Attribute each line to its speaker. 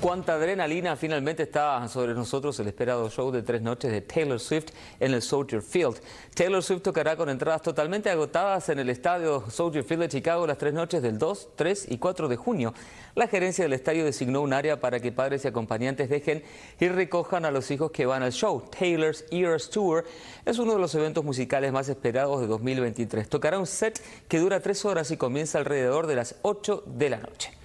Speaker 1: cuánta adrenalina finalmente está sobre nosotros el esperado show de tres noches de Taylor Swift en el Soldier Field. Taylor Swift tocará con entradas totalmente agotadas en el estadio Soldier Field de Chicago las tres noches del 2, 3 y 4 de junio. La gerencia del estadio designó un área para que padres y acompañantes dejen y recojan a los hijos que van al show. Taylor's Ears Tour es uno de los eventos musicales más esperados de 2023. Tocará un set que dura tres horas y comienza alrededor de las 8 de la noche.